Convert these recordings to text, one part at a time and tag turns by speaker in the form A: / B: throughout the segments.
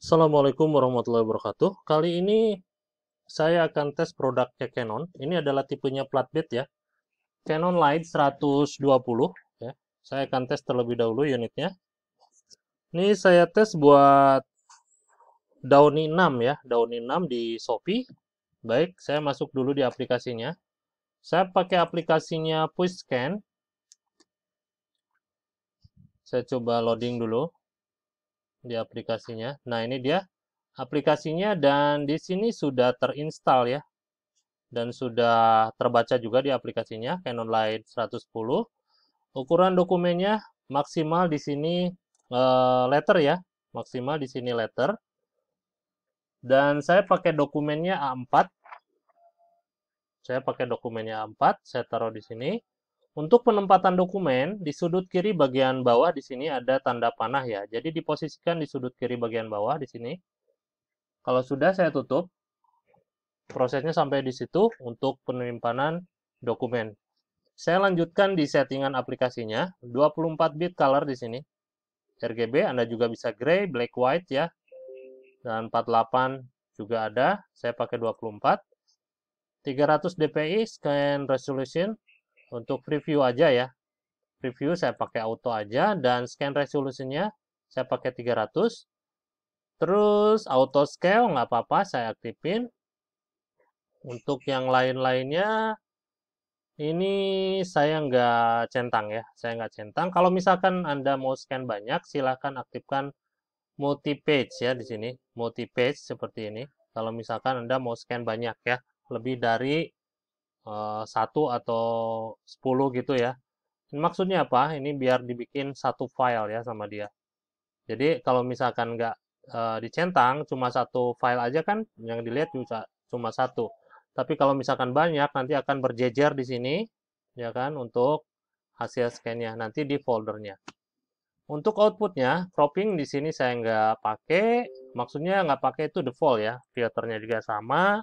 A: Assalamualaikum warahmatullahi wabarakatuh. Kali ini saya akan tes produknya Canon. Ini adalah tipenya plat bed ya. Canon Light 120 ya. Saya akan tes terlebih dahulu unitnya. Ini saya tes buat Downy 6 ya, Downy 6 di Shopee. Baik, saya masuk dulu di aplikasinya. Saya pakai aplikasinya Push Scan. Saya coba loading dulu di aplikasinya. Nah, ini dia aplikasinya dan di sini sudah terinstall ya. Dan sudah terbaca juga di aplikasinya Canon Light 110. Ukuran dokumennya maksimal di sini eh, letter ya. Maksimal di sini letter. Dan saya pakai dokumennya A4. Saya pakai dokumennya A4, saya taruh di sini. Untuk penempatan dokumen, di sudut kiri bagian bawah di sini ada tanda panah ya. Jadi diposisikan di sudut kiri bagian bawah di sini. Kalau sudah saya tutup. Prosesnya sampai di situ untuk penyimpanan dokumen. Saya lanjutkan di settingan aplikasinya. 24 bit color di sini. RGB Anda juga bisa gray, black, white ya. Dan 48 juga ada. Saya pakai 24. 300 dpi scan resolution untuk preview aja ya. Preview saya pakai auto aja dan scan resolusinya saya pakai 300. Terus auto scale nggak apa-apa saya aktifin. Untuk yang lain-lainnya ini saya nggak centang ya, saya nggak centang. Kalau misalkan Anda mau scan banyak, silahkan aktifkan multi page ya di sini, multi page seperti ini. Kalau misalkan Anda mau scan banyak ya, lebih dari Eh, satu atau 10 gitu ya. Maksudnya apa? Ini biar dibikin satu file ya sama dia. Jadi kalau misalkan nggak e, dicentang, cuma satu file aja kan yang dilihat juga cuma satu. Tapi kalau misalkan banyak, nanti akan berjejer di sini, ya kan, untuk hasil scan-nya, nanti di foldernya. Untuk outputnya, cropping di sini saya nggak pakai, maksudnya nggak pakai itu default ya, filternya juga sama,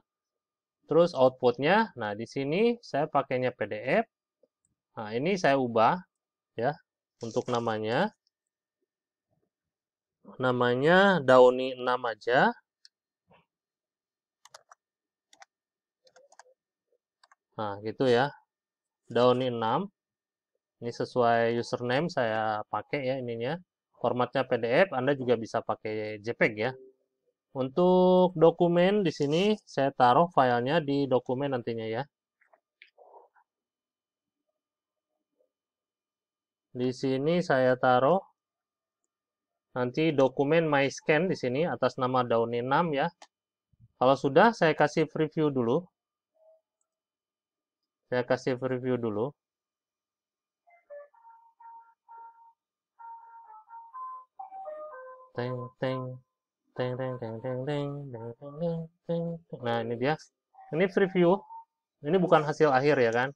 A: Terus outputnya, nah di sini saya pakainya PDF. Nah ini saya ubah ya untuk namanya. Namanya Downy 6 aja. Nah gitu ya. Downy 6. Ini sesuai username saya pakai ya ininya. Formatnya PDF, Anda juga bisa pakai JPEG ya. Untuk dokumen di sini saya taruh filenya di dokumen nantinya ya. Di sini saya taruh nanti dokumen my scan di sini atas nama daun 6 ya. Kalau sudah saya kasih preview dulu. Saya kasih preview dulu. Teng teng teng teng teng teng teng teng teng teng nah ini dia ini preview ini bukan hasil akhir ya kan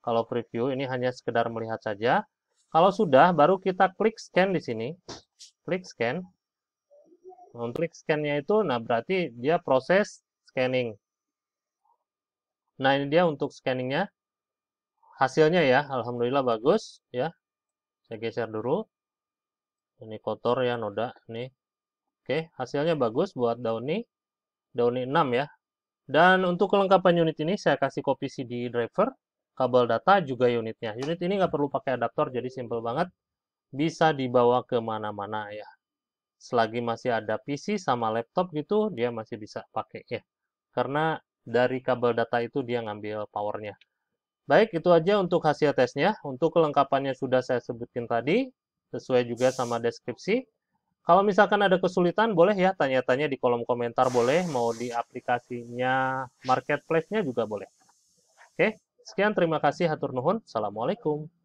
A: kalau preview ini hanya sekedar melihat saja kalau sudah baru kita klik scan di sini klik scan Untuk klik nya itu nah berarti dia proses scanning nah ini dia untuk scanningnya hasilnya ya Alhamdulillah bagus ya saya geser dulu ini kotor ya noda nih Oke, hasilnya bagus buat Downy. Downy 6 ya. Dan untuk kelengkapan unit ini, saya kasih copy CD driver, kabel data, juga unitnya. Unit ini nggak perlu pakai adaptor, jadi simple banget. Bisa dibawa kemana-mana ya. Selagi masih ada PC sama laptop gitu, dia masih bisa pakai ya. Karena dari kabel data itu dia ngambil powernya. Baik, itu aja untuk hasil tesnya. Untuk kelengkapannya sudah saya sebutin tadi, sesuai juga sama deskripsi. Kalau misalkan ada kesulitan, boleh ya tanya-tanya di kolom komentar, boleh. Mau di aplikasinya, marketplace-nya juga boleh. Oke, sekian. Terima kasih. Hatur Nuhun. Assalamualaikum.